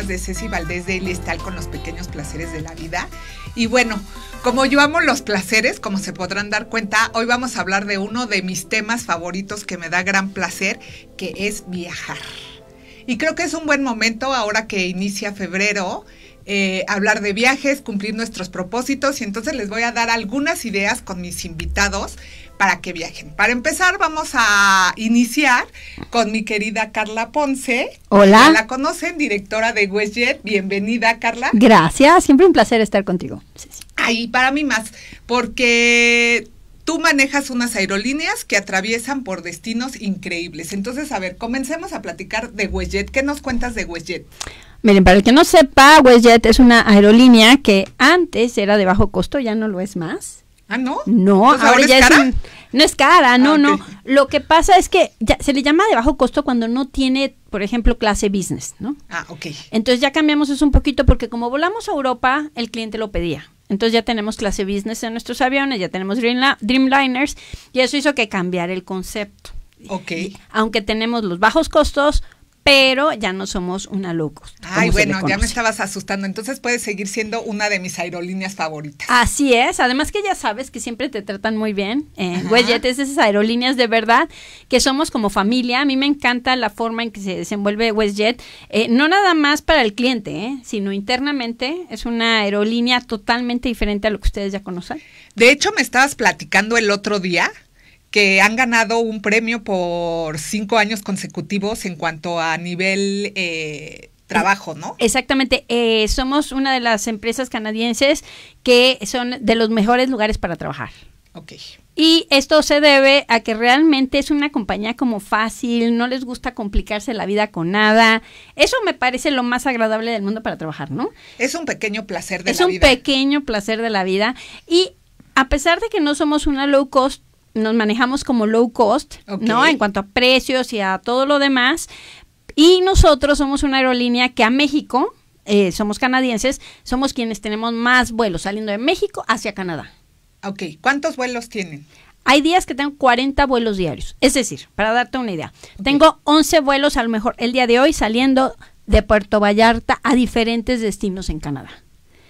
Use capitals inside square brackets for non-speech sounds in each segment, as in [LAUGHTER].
de Ceci Valdés de Listal con los pequeños placeres de la vida. Y bueno, como yo amo los placeres, como se podrán dar cuenta, hoy vamos a hablar de uno de mis temas favoritos que me da gran placer, que es viajar. Y creo que es un buen momento ahora que inicia febrero. Eh, hablar de viajes, cumplir nuestros propósitos y entonces les voy a dar algunas ideas con mis invitados para que viajen. Para empezar, vamos a iniciar con mi querida Carla Ponce. Hola. la conocen, directora de WestJet. Bienvenida, Carla. Gracias, siempre un placer estar contigo. Ahí Ay, para mí más, porque tú manejas unas aerolíneas que atraviesan por destinos increíbles. Entonces, a ver, comencemos a platicar de WestJet. ¿Qué nos cuentas de WestJet? Miren, para el que no sepa, WestJet es una aerolínea que antes era de bajo costo, ya no lo es más. Ah, no. No, ahora, ya es, no es cara, no, ah, no. Lo que pasa es que ya, se le llama de bajo costo cuando no tiene, por ejemplo, clase business, ¿no? Ah, ok. Entonces ya cambiamos eso un poquito porque como volamos a Europa, el cliente lo pedía. Entonces ya tenemos clase business en nuestros aviones, ya tenemos Dreamliners y eso hizo que cambiar el concepto. Ok. aunque tenemos los bajos costos, pero ya no somos una locos. Ay, bueno, ya me estabas asustando. Entonces puedes seguir siendo una de mis aerolíneas favoritas. Así es. Además que ya sabes que siempre te tratan muy bien. Eh, Westjet es esas aerolíneas de verdad que somos como familia. A mí me encanta la forma en que se desenvuelve Westjet. Eh, no nada más para el cliente, eh, sino internamente. Es una aerolínea totalmente diferente a lo que ustedes ya conocen. De hecho, me estabas platicando el otro día que han ganado un premio por cinco años consecutivos en cuanto a nivel... Eh, trabajo, ¿no? Exactamente. Eh, somos una de las empresas canadienses que son de los mejores lugares para trabajar. Ok. Y esto se debe a que realmente es una compañía como fácil, no les gusta complicarse la vida con nada. Eso me parece lo más agradable del mundo para trabajar, ¿no? Es un pequeño placer de la vida. Es un pequeño placer de la vida. Y a pesar de que no somos una low cost, nos manejamos como low cost, ¿no? En cuanto a precios y a todo lo demás. Y nosotros somos una aerolínea que a México, eh, somos canadienses, somos quienes tenemos más vuelos saliendo de México hacia Canadá. Ok, ¿cuántos vuelos tienen? Hay días que tengo 40 vuelos diarios. Es decir, para darte una idea, tengo 11 vuelos a lo mejor el día de hoy saliendo de Puerto Vallarta a diferentes destinos en Canadá.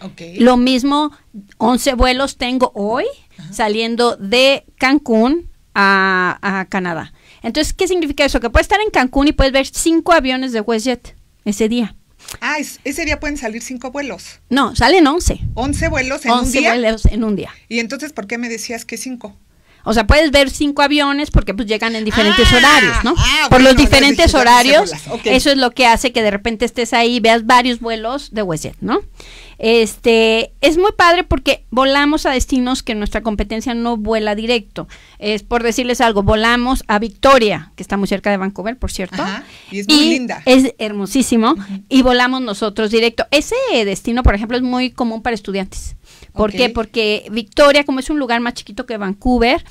Okay. Lo mismo, 11 vuelos tengo hoy saliendo de Cancún a, Canadá. Entonces, ¿qué significa eso? Que puedes estar en Cancún y puedes ver cinco aviones de WestJet ese día. Ah, ese día pueden salir cinco vuelos. No, salen once. Once vuelos en un día. en un día. Y entonces, ¿por qué me decías que cinco? O sea, puedes ver cinco aviones porque pues llegan en diferentes ah, horarios, ¿no? Ah, por los diferentes horarios, eso es lo que hace que de repente estés ahí y veas varios vuelos de WestJet, ¿no? Este, es muy padre porque volamos a destinos que nuestra competencia no vuela directo. Es por decirles algo, volamos a Victoria, que está muy cerca de Vancouver, por cierto. y es muy linda. Es hermosísimo. Y volamos nosotros directo. Ese destino, por ejemplo, es muy común para estudiantes. ¿Por qué? Porque Victoria, como es un lugar más chiquito que Vancouver,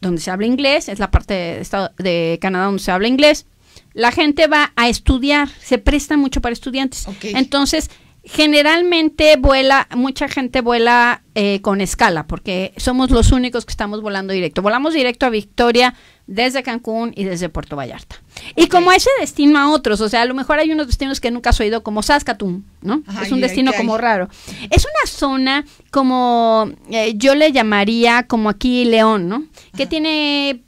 donde se habla inglés, es la parte de, de Canadá donde se habla inglés, la gente va a estudiar, se presta mucho para estudiantes. Entonces, Generalmente vuela, mucha gente vuela eh, con escala, porque somos los únicos que estamos volando directo. Volamos directo a Victoria desde Cancún y desde Puerto Vallarta. Y como ese destino a otros, o sea, a lo mejor hay unos destinos que nunca has oído, como Saskatoon, ¿no? es un destino como raro. Es una zona como, eh, yo le llamaría como aquí León, ¿no? Que tiene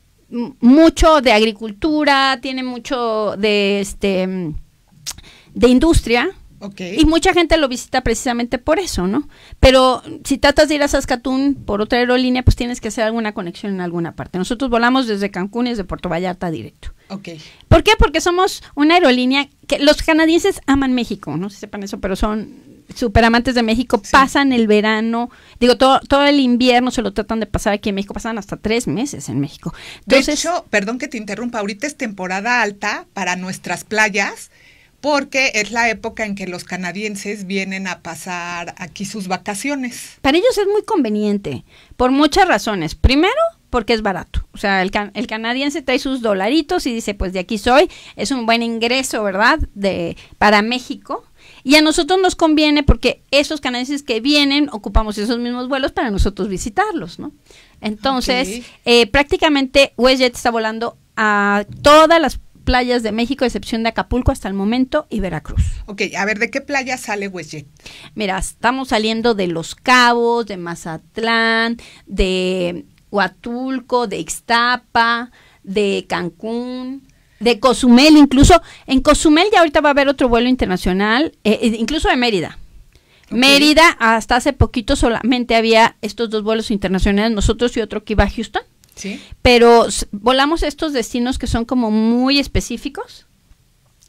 mucho de agricultura, tiene mucho de, este, mm, de industria, y mucha gente lo visita precisamente por eso, ¿no? Pero si tratas de ir a Saskatoon por otra aerolínea, pues tienes que hacer alguna conexión en alguna parte. Nosotros volamos desde Cancún y desde Puerto Vallarta directo. ¿Por qué? Porque somos una aerolínea que los canadienses aman México, no sé si sepan eso, pero son súper amantes de México, pasan el verano, digo, todo, todo el invierno se lo tratan de pasar aquí en México, pasan hasta tres meses en México. Entonces, de hecho, perdón que te interrumpa, ahorita es temporada alta para nuestras playas porque es la época en que los canadienses vienen a pasar aquí sus vacaciones. Para ellos es muy conveniente, por muchas razones. Primero, porque es barato. O sea, el, canadiense trae sus dolaritos y dice, pues de aquí soy, es un buen ingreso, ¿verdad? De, para México. Y a nosotros nos conviene porque esos canadienses que vienen ocupamos esos mismos vuelos para nosotros visitarlos, ¿no? Entonces, eh, prácticamente WestJet está volando a todas las playas de México, excepción de Acapulco hasta el momento, y Veracruz. Ok, a ver, ¿de qué playa sale WestJet? Mira, estamos saliendo de Los Cabos, de Mazatlán, de Huatulco, de Ixtapa, de Cancún, de Cozumel incluso. En Cozumel ya ahorita va a haber otro vuelo internacional, eh, eh, incluso de Mérida. Mérida, hasta hace poquito solamente había estos dos vuelos internacionales, nosotros y otro que iba a Houston. Pero volamos estos destinos que son como muy específicos.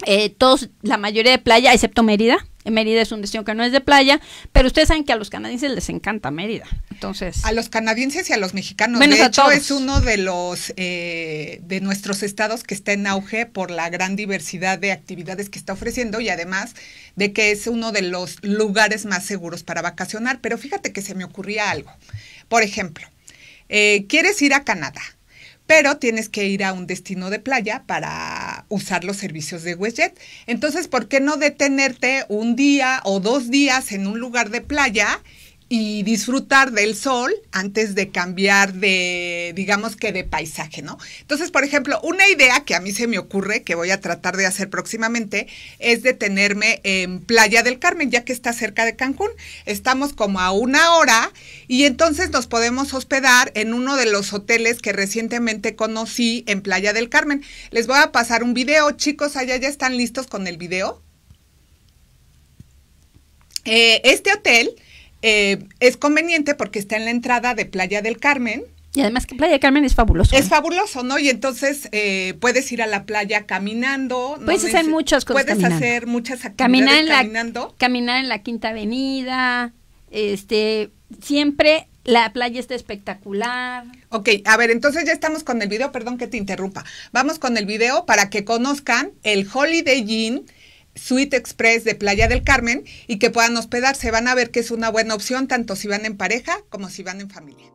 Eh, todos, la mayoría de playa, excepto Mérida. Eh, Mérida es un destino que no es de playa, pero ustedes saben que a los canadienses les encanta Mérida. Entonces, a los canadienses y a los mexicanos, de hecho, es uno de los eh, de nuestros estados que está en auge por la gran diversidad de actividades que está ofreciendo y además de que es uno de los lugares más seguros para vacacionar. Pero fíjate que se me ocurría algo. Por ejemplo, eh, quieres ir a Canadá, pero tienes que ir a un destino de playa para usar los servicios de WestJet. Entonces, ¿por qué no detenerte un día o dos días en un lugar de playa? y disfrutar del sol antes de cambiar de, digamos que de paisaje, ¿no? Entonces, por ejemplo, una idea que a mí se me ocurre, que voy a tratar de hacer próximamente, es detenerme en Playa del Carmen, ya que está cerca de Cancún. Estamos como a una hora y entonces nos podemos hospedar en uno de los hoteles que recientemente conocí en Playa del Carmen. Les voy a pasar un video, chicos, allá ya están listos con el video. Eh, este hotel eh, es conveniente porque está en la entrada de Playa del Carmen. Y además que Playa del Carmen es fabuloso. Es fabuloso, ¿no? Y entonces eh, puedes ir a la playa caminando. Puedes hacer muchas cosas. Puedes hacer muchas actividades caminar en caminando. caminar en la Quinta Avenida. Este, siempre la playa está espectacular. Ok, a ver, entonces ya estamos con el video, perdón que te interrumpa. Vamos con el video para que conozcan el Holiday Inn Suite Express de Playa del Carmen y que puedan hospedarse. Van a ver que es una buena opción tanto si van en pareja como si van en familia.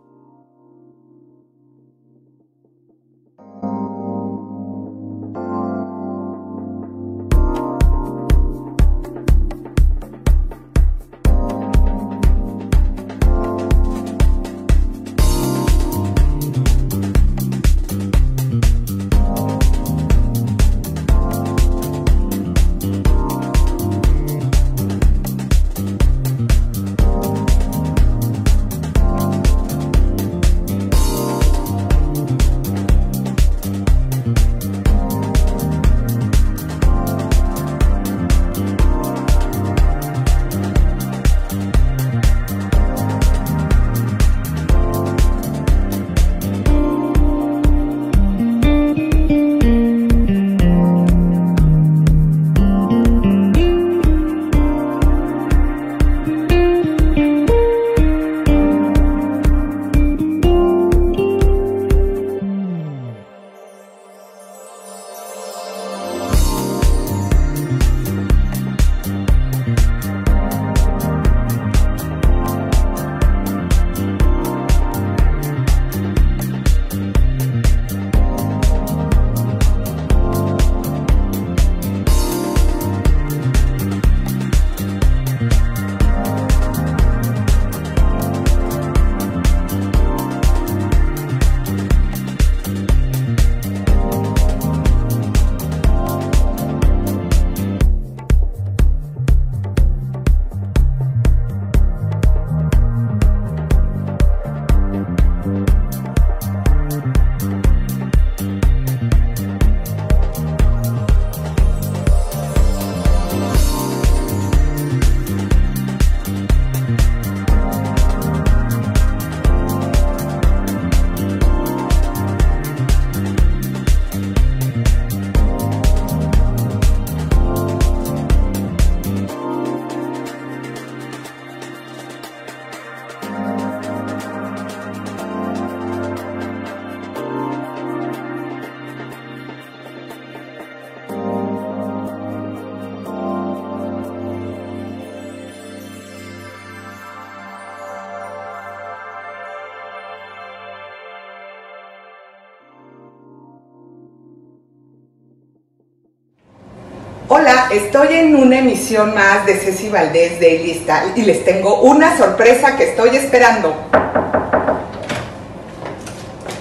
estoy en una emisión más de Ceci Valdés de Listal y les tengo una sorpresa que estoy esperando.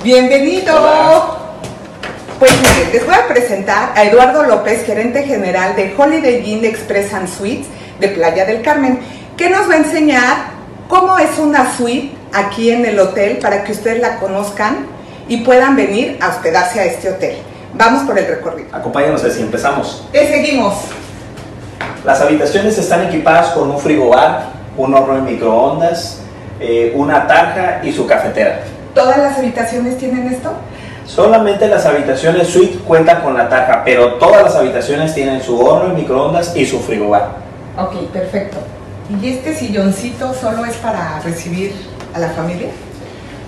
Bienvenido. Pues miren, les voy a presentar a Eduardo López, gerente general de Holiday Inn Express and Suites de Playa del Carmen, que nos va a enseñar cómo es una suite aquí en el hotel para que ustedes la conozcan y puedan venir a hospedarse a este hotel. Vamos por el recorrido. Acompáñenos, si empezamos. Te eh, seguimos. Las habitaciones están equipadas con un frigobar, un horno de microondas, eh, una tarja y su cafetera. ¿Todas las habitaciones tienen esto? Solamente las habitaciones suite cuentan con la tarja, pero todas las habitaciones tienen su horno, de microondas y su frigobar. Ok, perfecto. ¿Y este silloncito solo es para recibir a la familia?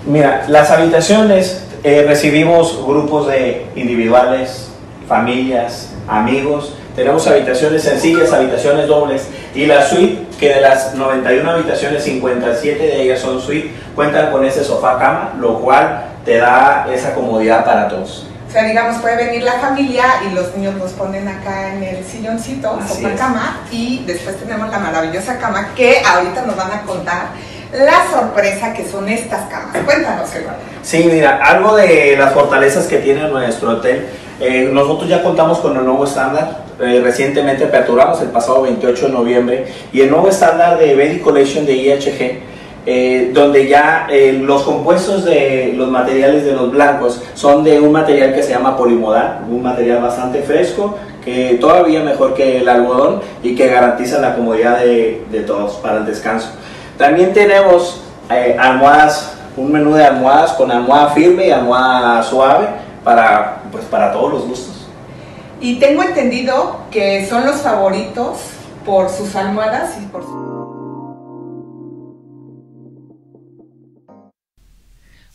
Mira, las habitaciones eh, recibimos grupos de individuales, familias, amigos tenemos habitaciones sencillas, habitaciones dobles y la suite, que de las 91 habitaciones, 57 de ellas son suite, cuentan con ese sofá-cama, lo cual te da esa comodidad para todos. O sea, digamos, puede venir la familia y los niños nos ponen acá en el silloncito, sofá cama, y después tenemos la maravillosa cama que ahorita nos van a contar la sorpresa que son estas camas. Cuéntanos, Eduardo. Sí, mira, algo de las fortalezas que tiene nuestro hotel. Eh, nosotros ya contamos con el nuevo estándar eh, recientemente aperturamos el pasado 28 de noviembre, y el nuevo estándar de Betty Collection de IHG, eh, donde ya eh, los compuestos de los materiales de los blancos son de un material que se llama polimodal, un material bastante fresco, que todavía mejor que el algodón y que garantiza la comodidad de, todos para el descanso. También tenemos almohadas, un menú de almohadas con almohada firme y almohada suave para, pues, para todos los gustos. Y tengo entendido que son los favoritos por sus almohadas y por su...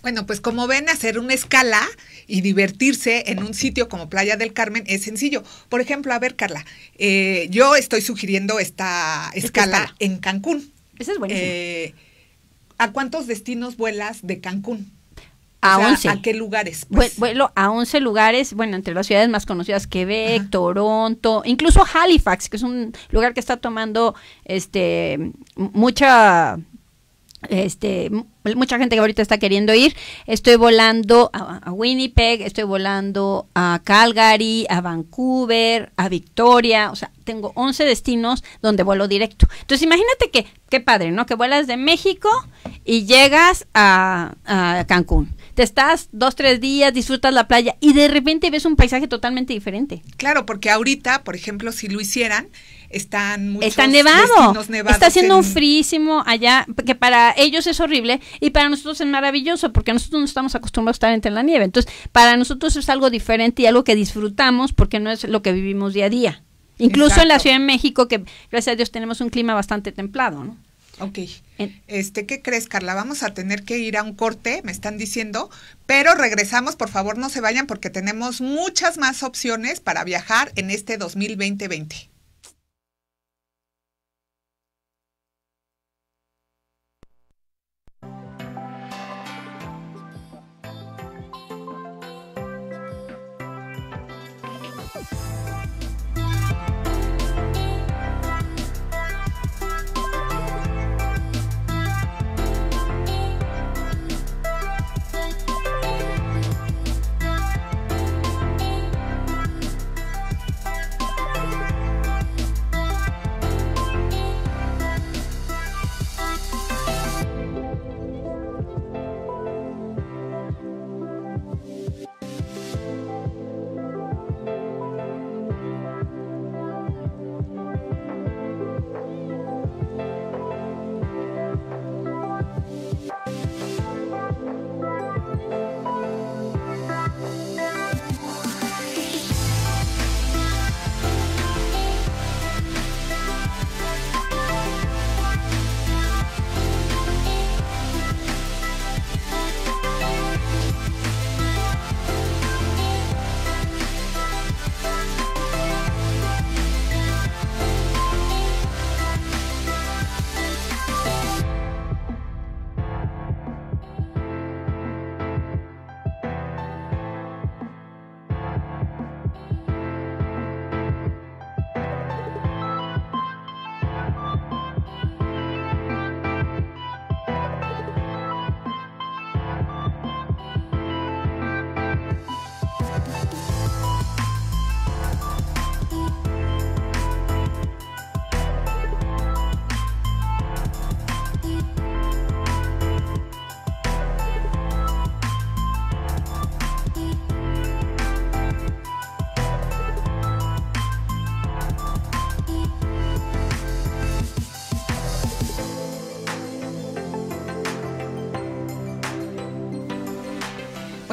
Bueno, pues como ven, hacer una escala y divertirse en un sitio como Playa del Carmen es sencillo. Por ejemplo, a ver, Carla, eh, yo estoy sugiriendo esta escala en Cancún. Esa es buenísima. Eh, ¿A cuántos destinos vuelas de Cancún? A qué lugares? Pues? Vuelo a 11 lugares, bueno, entre las ciudades más conocidas, Quebec, Toronto, incluso Halifax, que es un lugar que está tomando este mucha este mucha gente que ahorita está queriendo ir. Estoy volando a, Winnipeg, estoy volando a Calgary, a Vancouver, a Victoria, o sea, tengo 11 destinos donde vuelo directo. Entonces, imagínate que qué padre, ¿no? Que vuelas de México y llegas a Cancún te estás dos, tres días, disfrutas la playa y de repente ves un paisaje totalmente diferente. Claro, porque ahorita, por ejemplo, si lo hicieran, están muchos está nevado está haciendo un frísimo allá que para ellos es horrible y para nosotros es maravilloso porque nosotros no estamos acostumbrados a estar entre la nieve entonces para nosotros es algo diferente y algo que disfrutamos porque no es lo que vivimos día a día incluso en la Ciudad de México que gracias a Dios tenemos un clima bastante templado no Ok. Este, ¿qué crees, Carla? Vamos a tener que ir a un corte, me están diciendo, pero regresamos, por favor, no se vayan porque tenemos muchas más opciones para viajar en este 2020.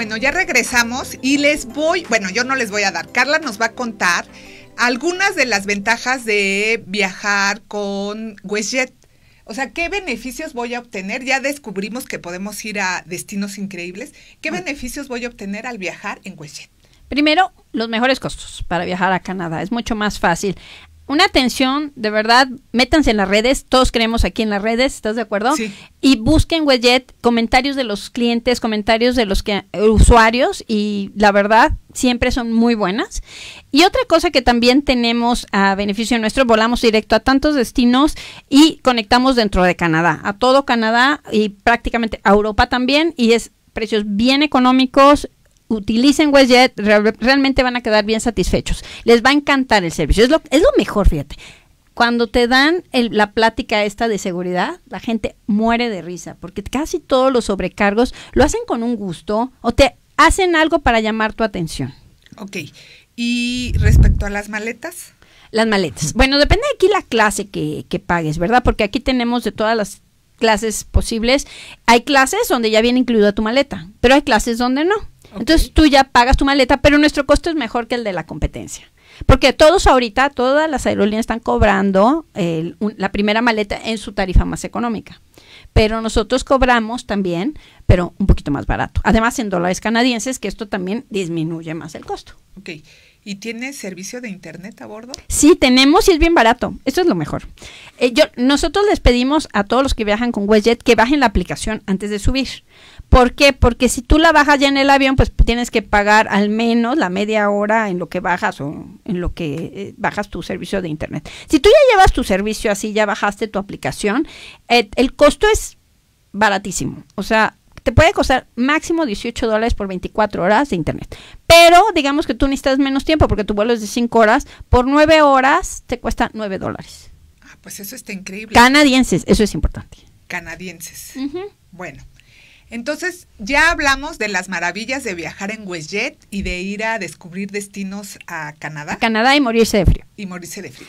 Bueno, ya regresamos y les voy, bueno, yo no les voy a dar, Carla nos va a contar algunas de las ventajas de viajar con WestJet. O sea, ¿qué beneficios voy a obtener? Ya descubrimos que podemos ir a destinos increíbles. ¿Qué beneficios voy a obtener al viajar en WestJet? Primero, los mejores costos para viajar a Canadá. Es mucho más fácil una atención, de verdad, métanse en las redes, todos creemos aquí en las redes, ¿estás de acuerdo? Y busquen WeJet comentarios de los clientes, comentarios de los que, usuarios, y la verdad, siempre son muy buenas. Y otra cosa que también tenemos a beneficio nuestro, volamos directo a tantos destinos y conectamos dentro de Canadá, a todo Canadá y prácticamente a Europa también, y es precios bien económicos, utilicen WestJet realmente van a quedar bien satisfechos. Les va a encantar el servicio. Es lo, es lo mejor, fíjate. Cuando te dan la plática esta de seguridad, la gente muere de risa, porque casi todos los sobrecargos lo hacen con un gusto o te hacen algo para llamar tu atención. Ok. ¿Y respecto a las maletas? Las maletas. Bueno, depende de aquí la clase que, que pagues, ¿verdad? Porque aquí tenemos de todas las clases posibles. Hay clases donde ya viene incluida tu maleta, pero hay clases donde no. Entonces tú ya pagas tu maleta, pero nuestro costo es mejor que el de la competencia. Porque todos ahorita, todas las aerolíneas están cobrando la primera maleta en su tarifa más económica. Pero nosotros cobramos también, pero un poquito más barato. Además en dólares canadienses, que esto también disminuye más el costo. Ok. ¿Y tiene servicio de internet a bordo? Sí, tenemos y es bien barato. Esto es lo mejor. Eh, nosotros les pedimos a todos los que viajan con WestJet que bajen la aplicación antes de subir ¿Por qué? Porque si tú la bajas ya en el avión, pues tienes que pagar al menos la media hora en lo que bajas o en lo que eh, bajas tu servicio de internet. Si tú ya llevas tu servicio así, ya bajaste tu aplicación, eh, el costo es baratísimo. O sea, te puede costar máximo 18 dólares por 24 horas de internet. Pero digamos que tú necesitas menos tiempo porque tu vuelo es de 5 horas. Por 9 horas te cuesta 9 dólares. Ah, pues eso está increíble. Canadienses, eso es importante. Canadienses. Bueno. Entonces, ya hablamos de las maravillas de viajar en WestJet y de ir a descubrir destinos a Canadá. A Canadá y morirse de frío. Y morirse de frío.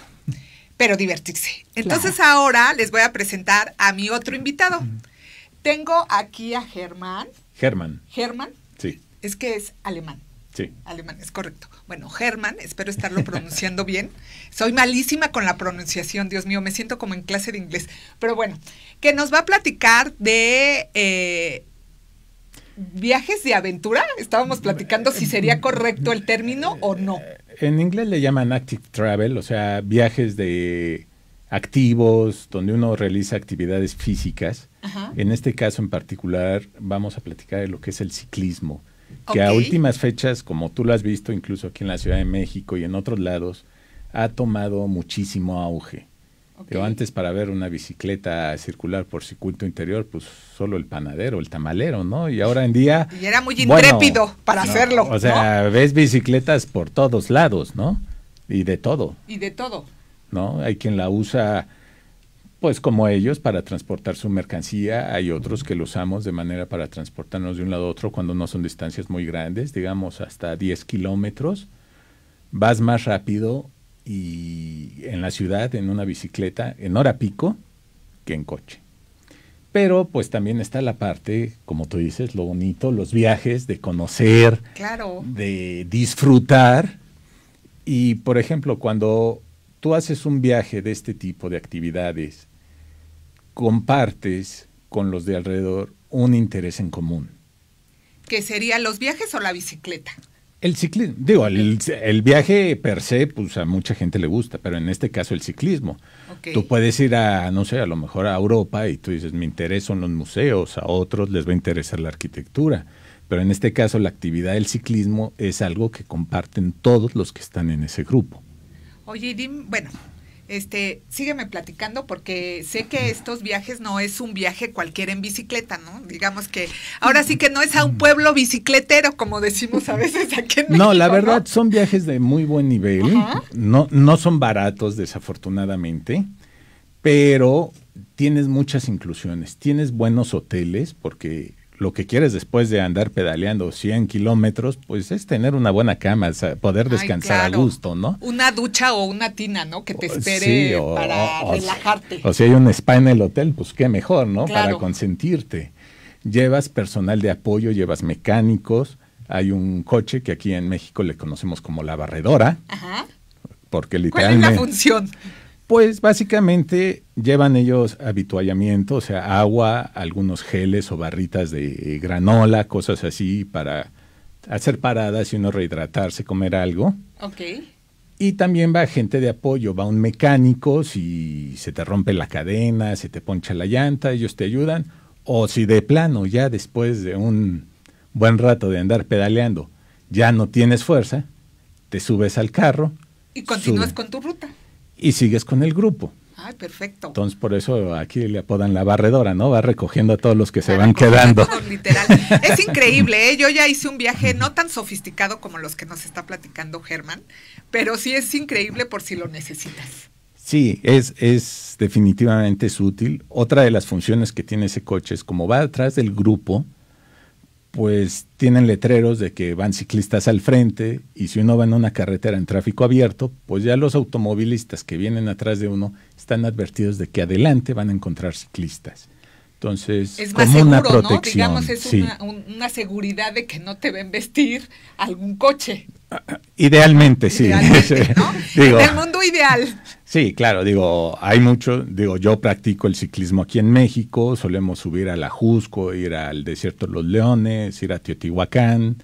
Pero divertirse. Entonces, ahora les voy a presentar a mi otro invitado. Tengo aquí a Germán. Germán. Germán. Sí. Es que es alemán. Sí. Alemán, es correcto. Bueno, Germán, espero estarlo pronunciando bien. Soy malísima con la pronunciación, Dios mío, me siento como en clase de inglés. Pero bueno, que nos va a platicar de eh, viajes de aventura. Estábamos platicando si sería correcto el término o no. En inglés le llaman active travel, o sea, viajes de activos, donde uno realiza actividades físicas. En este caso en particular vamos a platicar de lo que es el ciclismo, que a últimas fechas, como tú lo has visto incluso aquí en la Ciudad de México y en otros lados, ha tomado muchísimo auge yo antes para ver una bicicleta circular por circuito interior, pues solo el panadero, el tamalero, ¿no? Y ahora en día... Y era muy intrépido para no, hacerlo. O sea, ves bicicletas por todos lados, ¿no? Y de todo. Y de todo. ¿No? Hay quien la usa, pues como ellos, para transportar su mercancía. Hay otros que lo usamos de manera para transportarnos de un lado a otro cuando no son distancias muy grandes, digamos hasta 10 kilómetros. Vas más rápido, y en la ciudad en una bicicleta en hora pico que en coche. Pero pues también está la parte, como tú dices, lo bonito, los viajes, de conocer, de disfrutar. Y por ejemplo, cuando tú haces un viaje de este tipo de actividades, compartes con los de alrededor un interés en común. ¿Que sería? los viajes o la bicicleta? El ciclismo, digo, el, viaje per se, pues a mucha gente le gusta, pero en este caso el ciclismo. Tú puedes ir a, no sé, a lo mejor a Europa y tú dices, me interesan los museos, a otros les va a interesar la arquitectura, pero en este caso la actividad del ciclismo es algo que comparten todos los que están en ese grupo. Oye, bueno, este, sígueme platicando porque sé que estos viajes no es un viaje cualquiera en bicicleta, ¿no? Digamos que ahora sí que no es a un pueblo bicicletero, como decimos a veces aquí en México. No, la verdad son viajes de muy buen nivel. No no son baratos desafortunadamente, pero tienes muchas inclusiones, tienes buenos hoteles porque lo que quieres después de andar pedaleando 100 kilómetros, pues es tener una buena cama, poder descansar a gusto, ¿no? Una ducha o una tina, ¿no? Que te espere para relajarte. O si hay un spa en el hotel, pues qué mejor, ¿no? Para consentirte. Llevas personal de apoyo, llevas mecánicos, hay un coche que aquí en México le conocemos como la barredora. Ajá. Porque literalmente... ¿Cuál función? Pues básicamente llevan ellos habituallamiento, o sea, agua, algunos geles o barritas de granola, cosas así para hacer paradas y uno rehidratarse, comer algo. Ok. Y también va gente de apoyo, va un mecánico, si se te rompe la cadena, se te poncha la llanta, ellos te ayudan. O si de plano, ya después de un buen rato de andar pedaleando, ya no tienes fuerza, te subes al carro. Y continúas con tu ruta y sigues con el grupo. Ay, perfecto. Entonces, por eso aquí le apodan la barredora, ¿no? Va recogiendo a todos los que se van [LAUGHS] quedando. literal. es increíble, ¿eh? Yo ya hice un viaje no tan sofisticado como los que nos está platicando Germán, pero sí es increíble por si lo necesitas. Sí, es, es definitivamente es útil. Otra de las funciones que tiene ese coche es como va atrás del grupo, pues tienen letreros de que van ciclistas al frente y si uno va en una carretera en tráfico abierto, pues ya los automovilistas que vienen atrás de uno están advertidos de que adelante van a encontrar ciclistas. Entonces, es como una protección. Digamos, es una, seguridad de que no te ven vestir algún coche. Idealmente, sí. [LAUGHS] el mundo ideal. Sí, claro, digo, hay mucho, digo, yo practico el ciclismo aquí en México, solemos subir a la Jusco, ir al Desierto de los Leones, ir a Teotihuacán,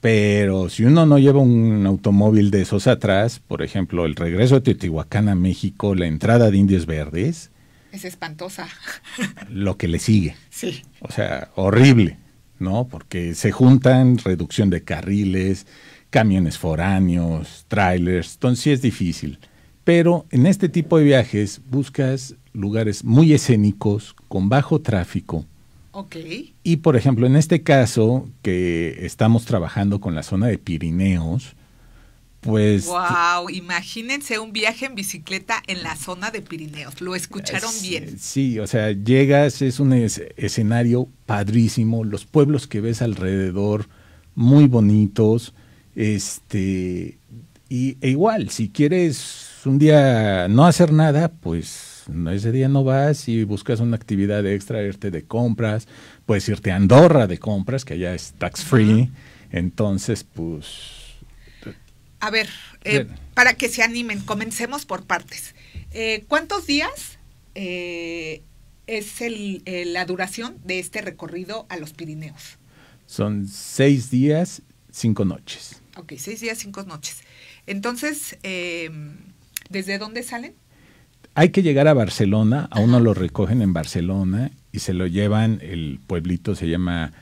pero si uno no lleva un automóvil de esos atrás, por ejemplo, el regreso de Teotihuacán a México, la entrada de Indios Verdes, es espantosa. Lo que le sigue. Sí. O sea, horrible, ¿no? Porque se juntan reducción de carriles, camiones foráneos, trailers, entonces sí es difícil. Pero en este tipo de viajes buscas lugares muy escénicos, con bajo tráfico. Ok. Y por ejemplo, en este caso que estamos trabajando con la zona de Pirineos, pues. ¡Wow! Imagínense un viaje en bicicleta en la zona de Pirineos. Lo escucharon bien. Sí, o sea, llegas, es un escenario padrísimo. Los pueblos que ves alrededor, muy bonitos. Este. Y e igual, si quieres un día no hacer nada, pues ese día no vas y buscas una actividad extra, irte de compras. Puedes irte a Andorra de compras, que allá es tax free. Entonces, pues a ver, eh, para que se animen, comencemos por partes. Eh, ¿Cuántos días eh, es la duración de este recorrido a los Pirineos? Son seis días, cinco noches. Ok, seis días, cinco noches. Entonces, em, ¿desde dónde salen? Hay que llegar a Barcelona, a uno lo recogen en Barcelona y se lo llevan, el pueblito se llama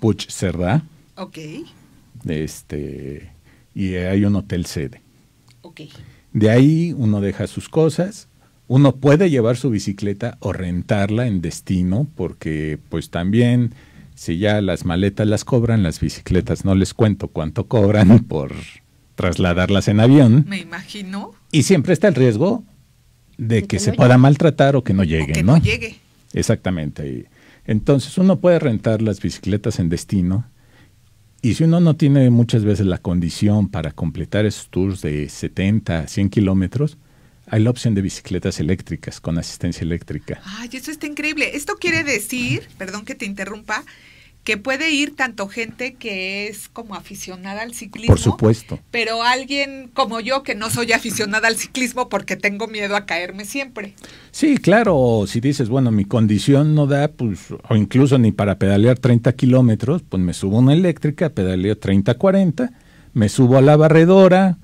Puch Cerdá. Ok. Este, y hay un hotel sede. De ahí uno deja sus cosas, uno puede llevar su bicicleta o rentarla en destino, porque pues también si ya las maletas las cobran, las bicicletas no les cuento cuánto cobran [LAUGHS] por trasladarlas en avión. Me imagino. Y siempre está el riesgo de, que, se pueda maltratar o que no llegue. que ¿no? no llegue. Exactamente. Entonces uno puede rentar las bicicletas en destino y si uno no tiene muchas veces la condición para completar esos tours de 70, 100 kilómetros, hay la opción de bicicletas eléctricas con asistencia eléctrica. Ay, eso está increíble. Esto quiere decir, perdón que te interrumpa, que puede ir tanto gente que es como aficionada al ciclismo. Por supuesto. Pero alguien como yo que no soy aficionada al ciclismo porque tengo miedo a caerme siempre. Sí, claro, si dices, bueno, mi condición no da, pues, o incluso ni para pedalear 30 kilómetros, pues me subo una eléctrica, pedaleo 30, 40, me subo a la barredora,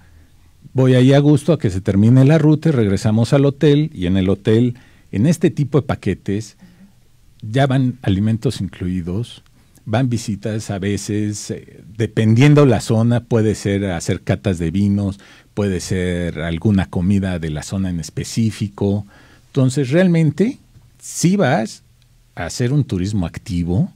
voy ahí a gusto a que se termine la ruta y regresamos al hotel y en el hotel, en este tipo de paquetes, ya van alimentos incluidos, van visitas a veces, eh, dependiendo la zona, puede ser hacer catas de vinos, puede ser alguna comida de la zona en específico. Entonces, realmente, si vas a hacer un turismo activo,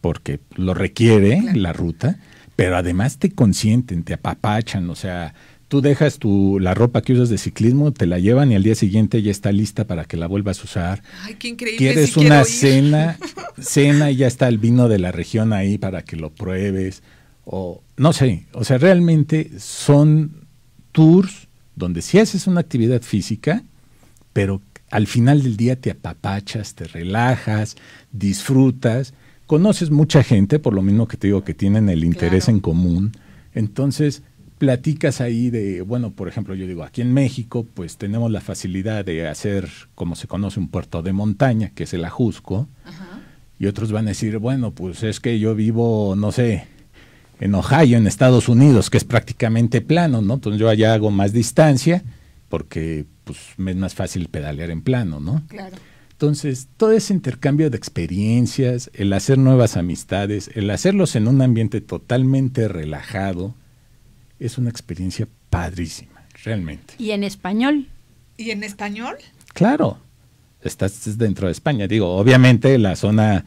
porque lo requiere la ruta, pero además te consienten, te apapachan, o sea, tú dejas tu, la ropa que usas de ciclismo, te la llevan y al día siguiente ya está lista para que la vuelvas a usar. Ay, qué increíble. Quieres una cena, [LAUGHS] cena y ya está el vino de la región ahí para que lo pruebes. O no sé, o sea, realmente son tours donde si haces una actividad física, pero al final del día te apapachas, te relajas, disfrutas, conoces mucha gente, por lo mismo que te digo que tienen el interés en común. Entonces, platicas ahí de, bueno, por ejemplo, yo digo, aquí en México, pues tenemos la facilidad de hacer, como se conoce, un puerto de montaña, que es el Ajusco, y otros van a decir, bueno, pues es que yo vivo, no sé, en Ohio, en Estados Unidos, que es prácticamente plano, ¿no? Entonces yo allá hago más distancia, porque pues me es más fácil pedalear en plano, ¿no? Claro. Entonces, todo ese intercambio de experiencias, el hacer nuevas amistades, el hacerlos en un ambiente totalmente relajado, es una experiencia padrísima, realmente. ¿Y en español? ¿Y en español? Claro, estás dentro de España. Digo, obviamente la zona,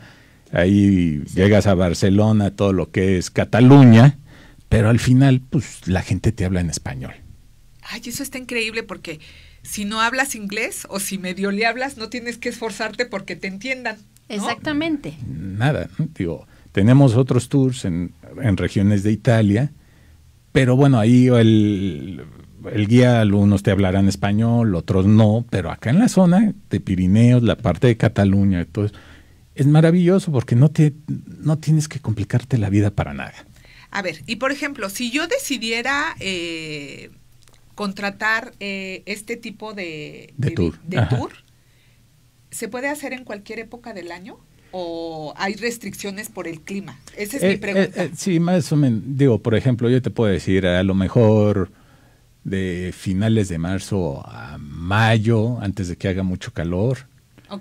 ahí llegas a Barcelona, todo lo que es Cataluña, pero al final, pues la gente te habla en español. Ay, eso está increíble porque si no hablas inglés o si medio le hablas, no tienes que esforzarte porque te entiendan. Exactamente. Nada, digo, tenemos otros tours en, en regiones de Italia pero bueno, ahí el, guía, algunos te hablarán español, otros no, pero acá en la zona de Pirineos, la parte de Cataluña, entonces es maravilloso porque no, te, no tienes que complicarte la vida para nada. A ver, y por ejemplo, si yo decidiera eh, contratar eh, este tipo de, de tour, ¿se puede hacer en cualquier época del año? o hay restricciones por el clima? Esa es mi eh, eh, pregunta. Eh, sí, más o menos. Digo, por ejemplo, yo te puedo decir, a lo mejor de finales de marzo a mayo, antes de que haga mucho calor.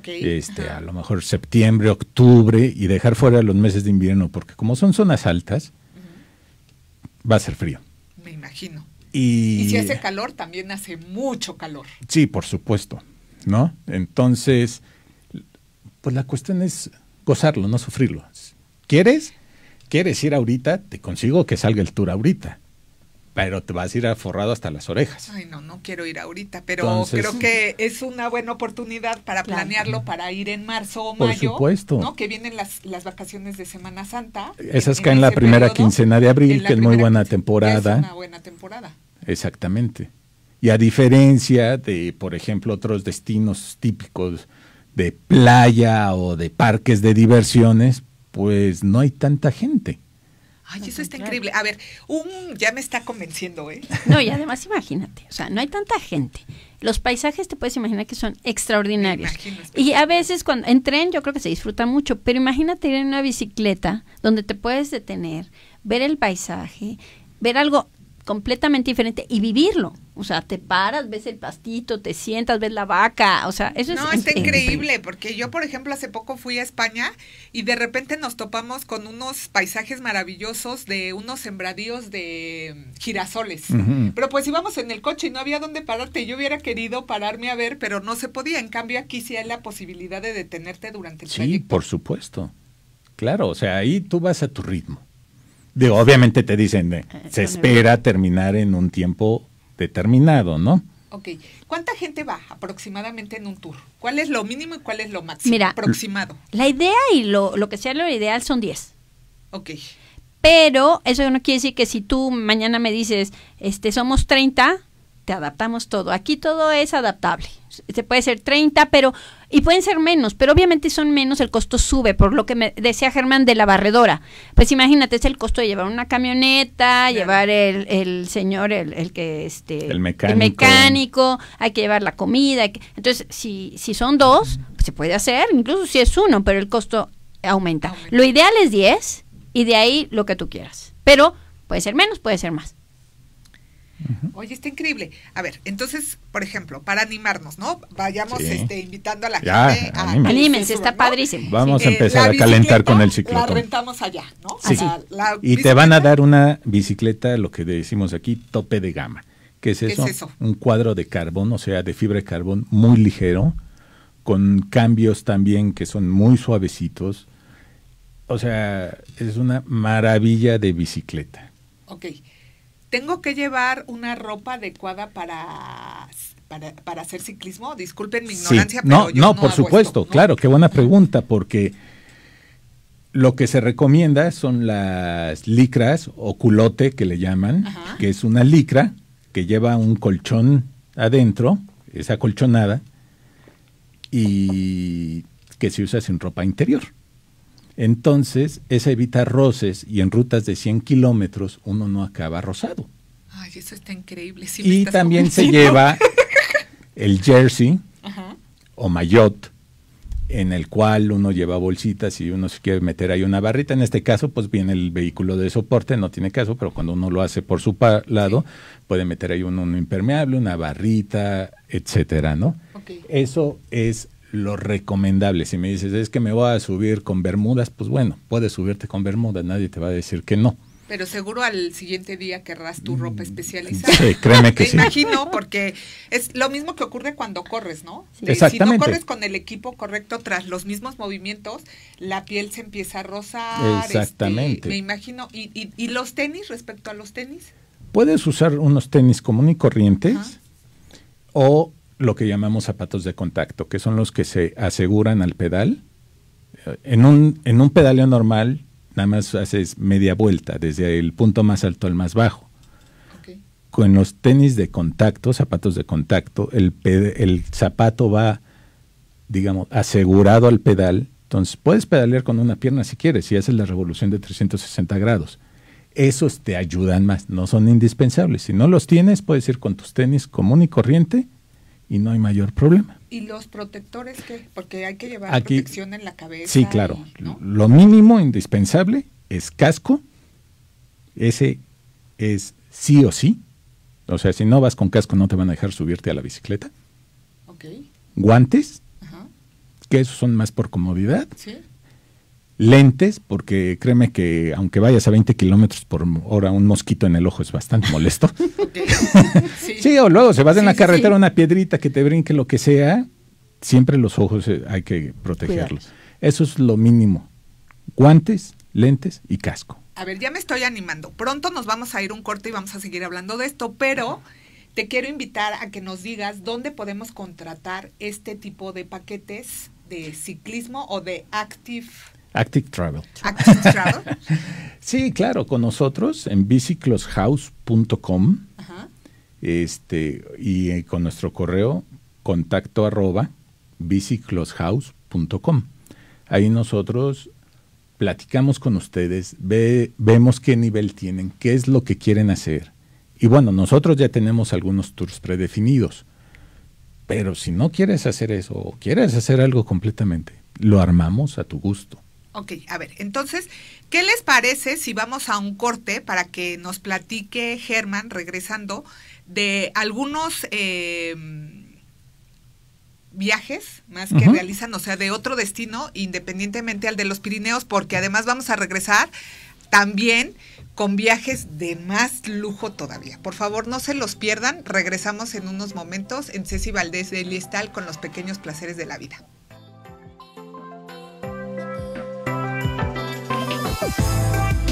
Este, a lo mejor septiembre, octubre y dejar fuera los meses de invierno, porque como son zonas altas, va a ser frío. Me imagino. Y, y, si hace calor, también hace mucho calor. Sí, por supuesto, ¿no? Entonces, pues la cuestión es gozarlo, no sufrirlo. ¿Quieres? ¿Quieres ir ahorita? Te consigo que salga el tour ahorita. Pero te vas a ir aforrado hasta las orejas. Ay, no, no quiero ir ahorita, pero creo que es una buena oportunidad para planearlo para ir en marzo o mayo. Por supuesto. Que vienen las, las vacaciones de Semana Santa. Esas caen la primera quincena de abril, que es muy buena temporada. Es una buena temporada. Exactamente. Y a diferencia de, por ejemplo, otros destinos típicos de playa o de parques de diversiones, pues no hay tanta gente. Ay, eso está increíble. A ver, ya me está convenciendo, ¿eh? [LAUGHS] No, y además imagínate, o sea, no hay tanta gente. Los paisajes te puedes imaginar que son extraordinarios. Y a veces cuando en tren yo creo que se disfruta mucho, pero imagínate ir en una bicicleta donde te puedes detener, ver el paisaje, ver algo completamente diferente y vivirlo. O sea, te paras, ves el pastito, te sientas, ves la vaca. O sea, eso no, es. No, está increíble, porque yo, por ejemplo, hace poco fui a España y de repente nos topamos con unos paisajes maravillosos de unos sembradíos de mm, girasoles. Pero pues íbamos en el coche y no había dónde pararte. Yo hubiera querido pararme a ver, pero no se podía. En cambio, aquí sí hay la posibilidad de detenerte durante el sí, Sí, por supuesto. Claro, o sea, ahí tú vas a tu ritmo obviamente te dicen, eh, eh, se espera terminar en un tiempo determinado, ¿no? Ok. ¿Cuánta gente va aproximadamente en un tour? ¿Cuál es lo mínimo y cuál es lo máximo Mira, aproximado? La idea y lo, lo que sea lo ideal son 10. Ok. Pero eso no quiere decir que si tú mañana me dices, este, somos 30, te adaptamos todo. Aquí todo es adaptable. Se puede ser 30, pero y pueden ser menos, pero obviamente son menos, el costo sube, por lo que me decía Germán de la barredora. Pues imagínate, es el costo de llevar una camioneta, llevar el, el señor, el, que este... El mecánico. hay que llevar la comida. entonces, si, si son dos, pues se puede hacer, incluso si es uno, pero el costo aumenta. aumenta. Lo ideal es 10 y de ahí lo que tú quieras. Pero puede ser menos, puede ser más. Oye, está increíble. A ver, entonces, por ejemplo, para animarnos, ¿no? Vayamos este, invitando a la gente a... Anímense, está padrísimo. Vamos a eh, empezar a calentar con el ciclotón. La rentamos allá, ¿no? Sí. y te van a dar una bicicleta, lo que decimos aquí, tope de gama. que es eso? es eso? Un cuadro de carbón, o sea, de fibra de carbón muy ligero, con cambios también que son muy suavecitos. O sea, es una maravilla de bicicleta. Ok tengo que llevar una ropa adecuada para para, hacer ciclismo? Disculpen mi ignorancia, no, pero no, no, por supuesto, claro, qué buena pregunta, porque lo que se recomienda son las licras o culote que le llaman, que es una licra que lleva un colchón adentro, esa acolchonada, y que se usa sin ropa interior. Entonces, es evita roces y en rutas de 100 kilómetros uno no acaba rosado. Ay, eso está increíble. y también se lleva [LAUGHS] el jersey o maillot, en el cual uno lleva bolsitas y uno se quiere meter ahí una barrita. En este caso, pues viene el vehículo de soporte, no tiene caso, pero cuando uno lo hace por su lado, puede meter ahí uno, impermeable, una barrita, etcétera, ¿no? Eso es lo recomendable. Si me dices, es que me voy a subir con bermudas, pues bueno, puedes subirte con bermudas, nadie te va a decir que no. Pero seguro al siguiente día querrás tu ropa mm, especializada. Sí, créeme que sí. Me imagino, porque es lo mismo que ocurre cuando corres, ¿no? Exactamente. Si no corres con el equipo correcto, tras los mismos movimientos, la piel se empieza a rozar. Este, Exactamente. me imagino. Y, y, ¿Y los tenis respecto a los tenis? Puedes usar unos tenis común y corrientes o lo que llamamos zapatos de contacto, que son los que se aseguran al pedal. Eh, en un, en un pedaleo normal, nada más haces media vuelta, desde el punto más alto al más bajo. Con los tenis de contacto, zapatos de contacto, el, el zapato va, digamos, asegurado al pedal. Entonces puedes pedalear con una pierna si quieres, si haces la revolución de 360 grados esos te ayudan más, no son indispensables. Si no los tienes, puedes ir con tus tenis común y corriente y no hay mayor problema. ¿Y los protectores qué? Porque hay que llevar protección en la cabeza. Sí, claro. Lo mínimo indispensable es casco. Ese es sí o sí. O sea, si no vas con casco no te van a dejar subirte a la bicicleta. Guantes, que esos son más por comodidad. Sí lentes, porque créeme que aunque vayas a 20 kilómetros por hora, un mosquito en el ojo es bastante molesto. [LAUGHS] [LAUGHS] sí. o luego se vas en la carretera una piedrita que te brinque, lo que sea, siempre los ojos eh, hay que protegerlos. Eso es lo mínimo. Guantes, lentes y casco. A ver, ya me estoy animando. Pronto nos vamos a ir un corte y vamos a seguir hablando de esto, pero te quiero invitar a que nos digas dónde podemos contratar este tipo de paquetes de ciclismo o de active Active Travel. Active Travel. [LAUGHS] sí, claro, con nosotros en bicicloshouse.com este, y eh, con nuestro correo contacto arroba Ahí nosotros platicamos con ustedes, vemos qué nivel tienen, qué es lo que quieren hacer. Y bueno, nosotros ya tenemos algunos tours predefinidos, pero si no quieres hacer eso o quieres hacer algo completamente, lo armamos a tu gusto. Ok, a ver, entonces, ¿qué les parece si vamos a un corte para que nos platique Germán, regresando, de algunos eh, viajes más que realizan, o sea, de otro destino, independientemente al de los Pirineos, porque además vamos a regresar también con viajes de más lujo todavía. Por favor, no se los pierdan. Regresamos en unos momentos en Ceci Valdés de Liestal con los pequeños placeres de la vida. Woo!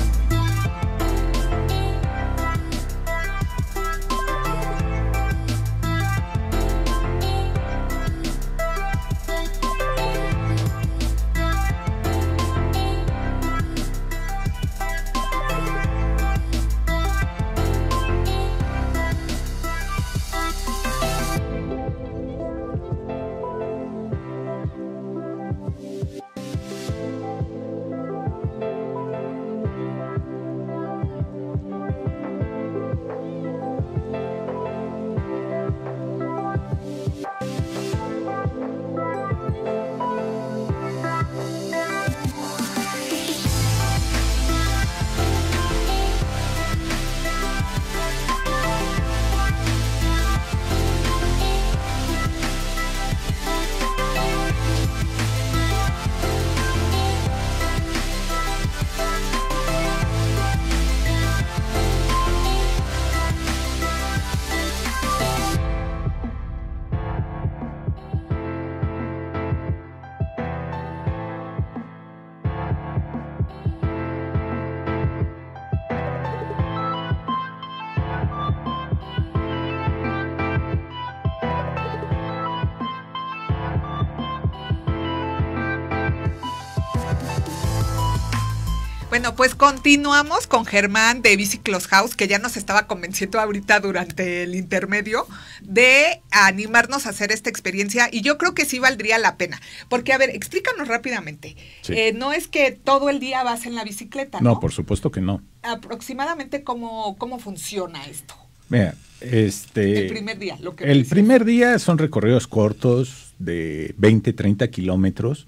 Bueno, pues continuamos con Germán de Biciclos House, que ya nos estaba convenciendo ahorita durante el intermedio de animarnos a hacer esta experiencia y yo creo que sí valdría la pena. Porque, a ver, explícanos rápidamente. Eh, no es que todo el día vas en la bicicleta. No, no por supuesto que no. Aproximadamente cómo, cómo funciona esto. Mira, este... El primer día, lo que... El primer día son recorridos cortos de 20, 30 kilómetros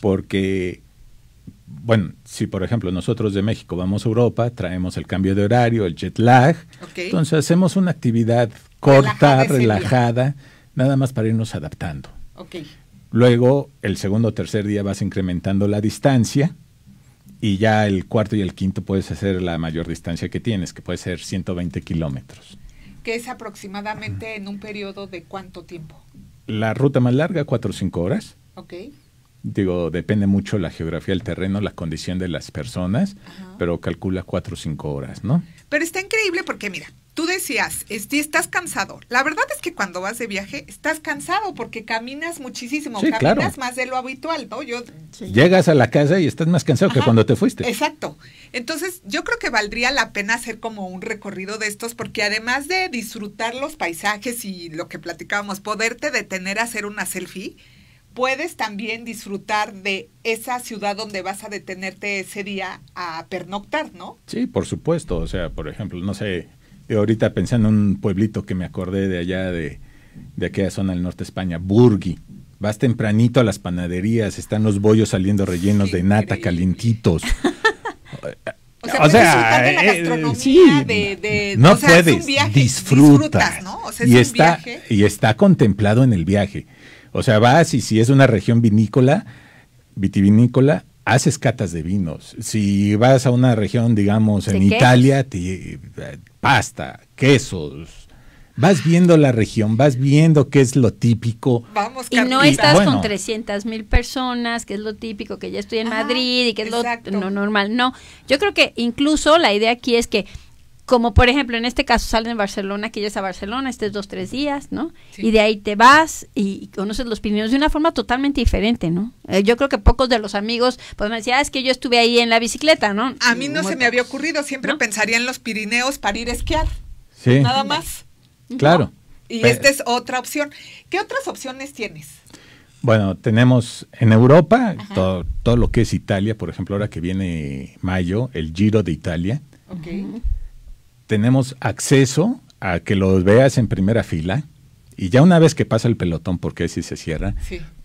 porque bueno, si por ejemplo nosotros de México vamos a Europa, traemos el cambio de horario, el jet lag, entonces hacemos una actividad corta, relajada, nada más para irnos adaptando. Luego, el segundo o tercer día vas incrementando la distancia y ya el cuarto y el quinto puedes hacer la mayor distancia que tienes, que puede ser 120 kilómetros. Que es aproximadamente en un periodo de cuánto tiempo? La ruta más larga, 4 o 5 horas. Okay digo, depende mucho la geografía del terreno, la condición de las personas, pero calcula cuatro o cinco horas, ¿no? Pero está increíble porque, mira, tú decías, estás cansado. La verdad es que cuando vas de viaje, estás cansado porque caminas muchísimo, caminas más de lo habitual, ¿no? Yo, Llegas a la casa y estás más cansado que cuando te fuiste. Exacto. Entonces, yo creo que valdría la pena hacer como un recorrido de estos porque además de disfrutar los paisajes y lo que platicábamos, poderte detener a hacer una selfie puedes también disfrutar de esa ciudad donde vas a detenerte ese día a pernoctar, ¿no? Sí, por supuesto. O sea, por ejemplo, no sé, ahorita pensé en un pueblito que me acordé de allá de, de aquella zona del norte de España, Burgui. Vas tempranito a las panaderías, están los bollos saliendo rellenos de nata, calentitos. [LAUGHS] O sea, la gastronomía, de, un viaje, ¿no? o sea, y está y está contemplado en el viaje. O sea, vas y si es una región vinícola, vitivinícola, haces catas de vinos. Si vas a una región, digamos, en Italia, eh, pasta, quesos. Vas viendo la región, vas viendo qué es lo típico. Vamos, y no estás con 300 mil personas, que es lo típico, que ya estoy en Madrid y que es lo normal. No, yo creo que incluso la idea aquí es que como por ejemplo en este caso salen en Barcelona, que es a Barcelona, estés dos, tres días, ¿no? Y de ahí te vas y, conoces los Pirineos de una forma totalmente diferente, ¿no? Eh, yo creo que pocos de los amigos pues me decían, ah, es que yo estuve ahí en la bicicleta, ¿no? A mí no se me había ocurrido, siempre pensaría en los Pirineos para ir a esquiar, sí. nada más. Claro. Y esta es otra opción. ¿Qué otras opciones tienes? Bueno, tenemos en Europa todo, lo que es Italia, por ejemplo, ahora que viene mayo, el Giro de Italia. Ok tenemos acceso a que los veas en primera fila y ya una vez que pasa el pelotón, porque si se cierra,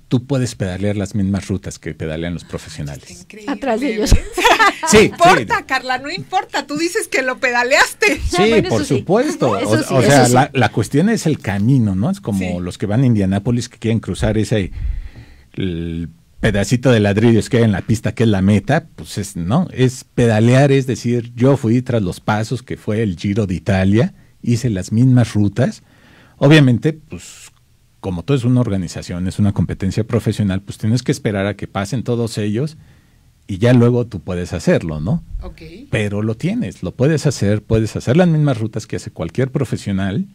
tú puedes pedalear las mismas rutas que pedalean los profesionales. Atrás de ellos. no [LAUGHS] importa, Carla, no importa. Tú dices que lo pedaleaste. Sí, por supuesto. O, sea, la, cuestión es el camino, ¿no? Es como los que van a Indianápolis que quieren cruzar ese pedacito de ladrillos que hay en la pista, que es la meta, pues es, no, es pedalear, es decir, yo fui tras los pasos que fue el Giro de Italia, hice las mismas rutas. Obviamente, pues como todo es una organización, es una competencia profesional, pues tienes que esperar a que pasen todos ellos y ya luego tú puedes hacerlo, ¿no? Pero lo tienes, lo puedes hacer, puedes hacer las mismas rutas que hace cualquier profesional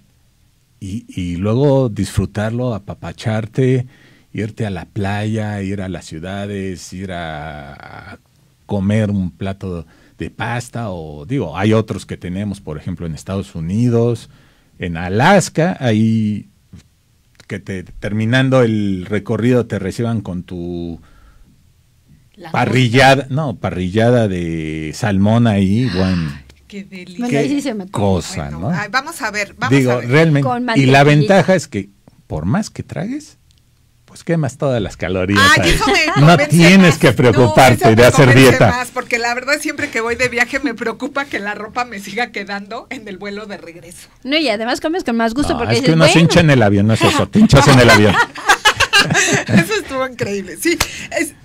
y, y luego disfrutarlo, apapacharte, irte a la playa, ir a las ciudades, ir a, comer un plato de pasta o digo, hay otros que tenemos, por ejemplo, en Estados Unidos, en Alaska, ahí que te, terminando el recorrido te reciban con tu parrillada, no, parrillada de salmón ahí, bueno. Qué, delicia. cosa, ¿no? vamos a ver, vamos Digo, a ver. realmente. Y la ventaja es que por más que tragues, pues, quemas todas las calorías. no tienes que preocuparte de hacer dieta. porque la verdad siempre que voy de viaje me preocupa que la ropa me siga quedando en el vuelo de regreso. No, y además comes con más gusto porque es que uno se hincha en el avión, no es eso, te hinchas en el avión. [LAUGHS] Eso estuvo increíble. Sí,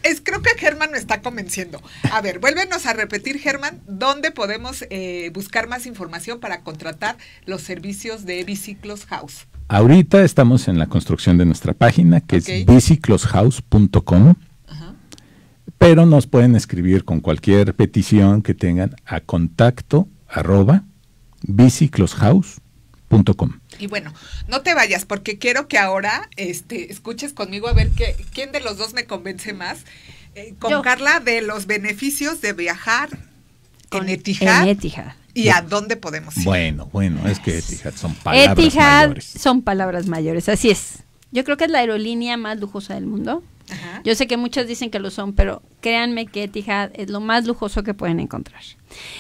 es, creo que Germán me está convenciendo. A ver, vuélvenos a repetir, Germán, dónde podemos eh, buscar más información para contratar los servicios de Biciclos House. Ahorita estamos en la construcción de nuestra página, que es bicicloshouse.com, pero nos pueden escribir con cualquier petición que tengan a contacto arroba Y bueno, no te vayas porque quiero que ahora este, escuches conmigo a ver que, quién de los dos me convence más. Eh, con Carla de los beneficios de viajar con en En Etihad ¿Y a dónde podemos ir? Bueno, bueno, es que Etihad son palabras Etihad mayores. son palabras mayores, así es. Yo creo que es la aerolínea más lujosa del mundo. Yo sé que muchas dicen que lo son, pero créanme que Etihad es lo más lujoso que pueden encontrar.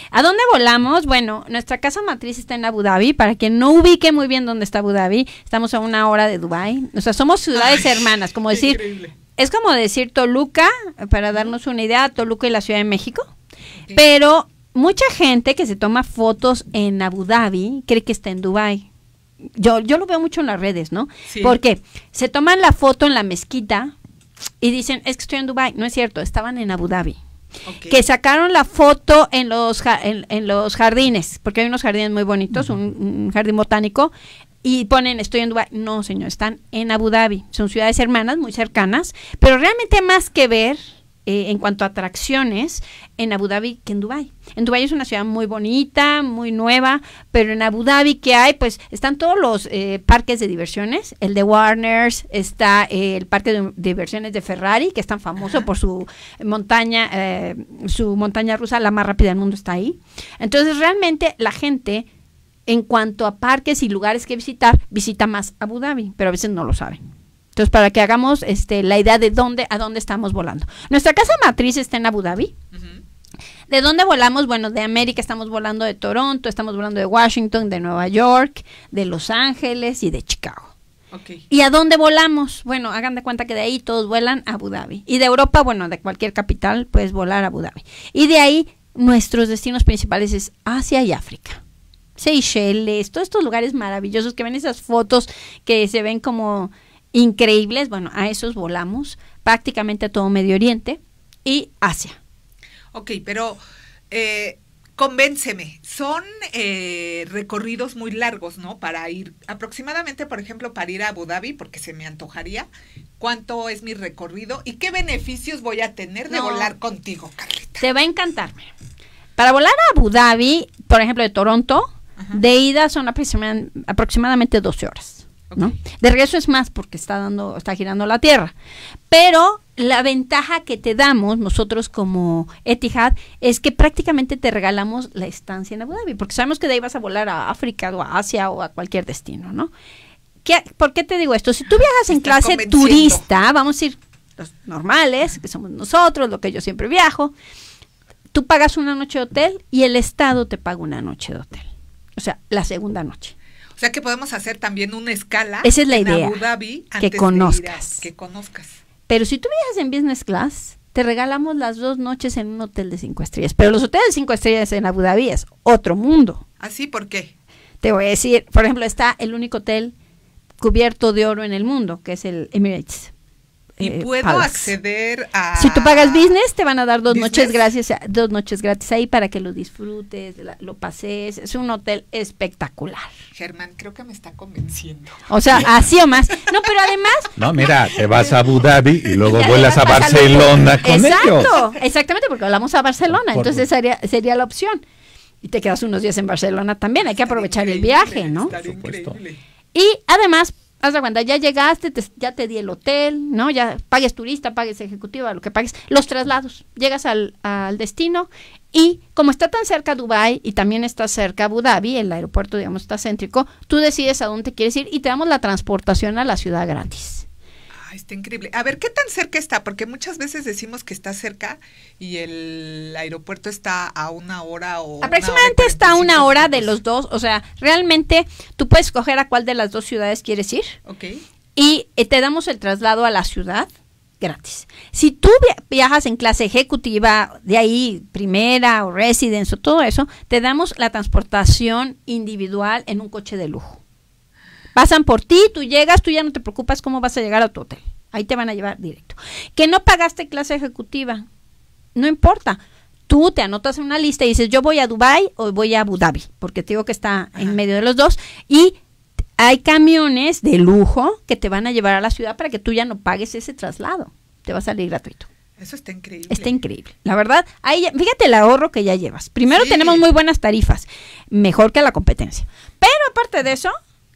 ¿A dónde volamos? Bueno, nuestra casa matriz está en Abu Dhabi. Para quien no ubique muy bien dónde está Abu Dhabi, estamos a una hora de Dubai. O sea, somos ciudades hermanas, como decir, es como decir Toluca, para darnos una idea, Toluca y la Ciudad de México, pero Mucha gente que se toma fotos en Abu Dhabi cree que está en Dubai. Yo, yo lo veo mucho en las redes, ¿no? Porque se toman la foto en la mezquita y dicen, es que estoy en Dubai. No es cierto, estaban en Abu Dhabi. que sacaron la foto en los en, los jardines, porque hay unos jardines muy bonitos, un, jardín botánico, y ponen estoy en Dubai. No, señor, están en Abu Dhabi. Son ciudades hermanas, muy cercanas, pero realmente más que ver eh, en cuanto a atracciones en Abu Dhabi que en Dubái. En Dubái es una ciudad muy bonita, muy nueva, pero en Abu Dhabi que hay, pues están todos los eh, parques de diversiones, el de Warners, está eh, el parque de diversiones de Ferrari, que es tan famoso por su montaña, su montaña rusa, la más rápida del mundo está ahí. Entonces realmente la gente en cuanto a parques y lugares que visitar, visita más Abu Dhabi, pero a veces no lo saben. Entonces, para que hagamos este, la idea de dónde, a dónde estamos volando. Nuestra casa matriz está en Abu Dhabi. ¿De dónde volamos? Bueno, de América estamos volando de Toronto, estamos volando de Washington, de Nueva York, de Los Ángeles y de Chicago. ¿Y a dónde volamos? Bueno, hagan de cuenta que de ahí todos vuelan a Abu Dhabi. Y de Europa, bueno, de cualquier capital puedes volar a Abu Dhabi. Y de ahí nuestros destinos principales es Asia y África. Seychelles, todos estos lugares maravillosos que ven esas fotos que se ven como increíbles, bueno, a esos volamos prácticamente todo Medio Oriente y Asia. Ok, pero eh, convénceme, son eh, recorridos muy largos, ¿no? Para ir aproximadamente, por ejemplo, para ir a Abu Dhabi, porque se me antojaría, ¿cuánto es mi recorrido y qué beneficios voy a tener de volar contigo, Carlita? Te va a encantarme. Para volar a Abu Dhabi, por ejemplo, de Toronto, de ida son aproximadamente 12 horas. De regreso es más porque está dando, está girando la Tierra. Pero la ventaja que te damos nosotros como Etihad es que prácticamente te regalamos la estancia en Abu Dhabi, porque sabemos que de ahí vas a volar a África o a Asia o a cualquier destino, ¿no? ¿Por qué te digo esto? Si tú viajas en clase turista, vamos a ir los normales, que somos nosotros, lo que yo siempre viajo, tú pagas una noche de hotel y el Estado te paga una noche de hotel. O sea, la segunda noche. O sea que podemos hacer también una escala. es la en idea. Abu Dhabi antes que conozcas. que conozcas. Pero si tú viajas en business class, te regalamos las dos noches en un hotel de cinco estrellas. Pero los hoteles de cinco estrellas en Abu Dhabi es otro mundo. ¿Así? ¿Ah, ¿Por qué? Te voy a decir, por ejemplo, está el único hotel cubierto de oro en el mundo, que es el Emirates y eh, puedo acceder a si tú pagas business te van a dar dos noches gracias dos noches gratis ahí para que lo disfrutes lo pases es un hotel espectacular Germán creo que me está convenciendo o sea [LAUGHS] así o más no pero además no mira te vas a Abu Dhabi y luego vuelas a Barcelona con con exacto exactamente porque hablamos a Barcelona entonces sería sería la opción y te quedas unos días en Barcelona también hay que aprovechar el viaje no y además haz la cuenta, ya llegaste, ya te di el hotel, ¿no? Ya pagues turista, pagues ejecutiva, lo que pagues, los traslados, llegas al, al destino y como está tan cerca Dubai y también está cerca Abu Dhabi, el aeropuerto digamos está céntrico, tú decides a dónde quieres ir y te damos la transportación a la ciudad gratis. Ah, está increíble. A ver, ¿qué tan cerca está? Porque muchas veces decimos que está cerca y el aeropuerto está a una hora o... Aproximadamente está a una hora de los dos. O sea, realmente tú puedes escoger a cuál de las dos ciudades quieres ir. Ok. Y eh, te damos el traslado a la ciudad gratis. Si tú viajas en clase ejecutiva, de ahí primera o residence o todo eso, te damos la transportación individual en un coche de lujo. Pasan por ti, tú llegas, tú ya no te preocupas cómo vas a llegar a tu hotel. Ahí te van a llevar directo. Que no pagaste clase ejecutiva, no importa. Tú te anotas en una lista y dices, yo voy a Dubai o voy a Abu Dhabi, porque te digo que está en medio de los dos. Y hay camiones de lujo que te van a llevar a la ciudad para que tú ya no pagues ese traslado. Te va a salir gratuito. Eso está increíble. Está increíble. La verdad, ahí, fíjate el ahorro que ya llevas. Primero tenemos muy buenas tarifas, mejor que la competencia. Pero aparte de eso,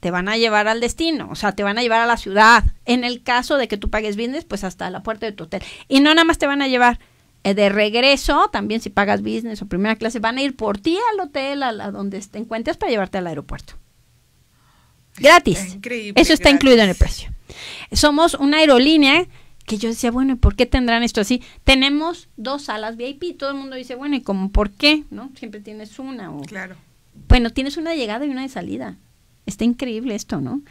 te van a llevar al destino, o sea, te van a llevar a la ciudad. En el caso de que tú pagues business, pues hasta la puerta de tu hotel. Y no nada más te van a llevar eh, de regreso, también si pagas business o primera clase, van a ir por ti al hotel, a, donde te encuentres para llevarte al aeropuerto. Gratis. Eso está incluido en el precio. Somos una aerolínea que yo decía, bueno, ¿y por qué tendrán esto así? Tenemos dos salas VIP, todo el mundo dice, bueno, ¿y cómo por qué? ¿No? Siempre tienes una o... Claro. Bueno, tienes una de llegada y una de salida. Está increíble esto, ¿no?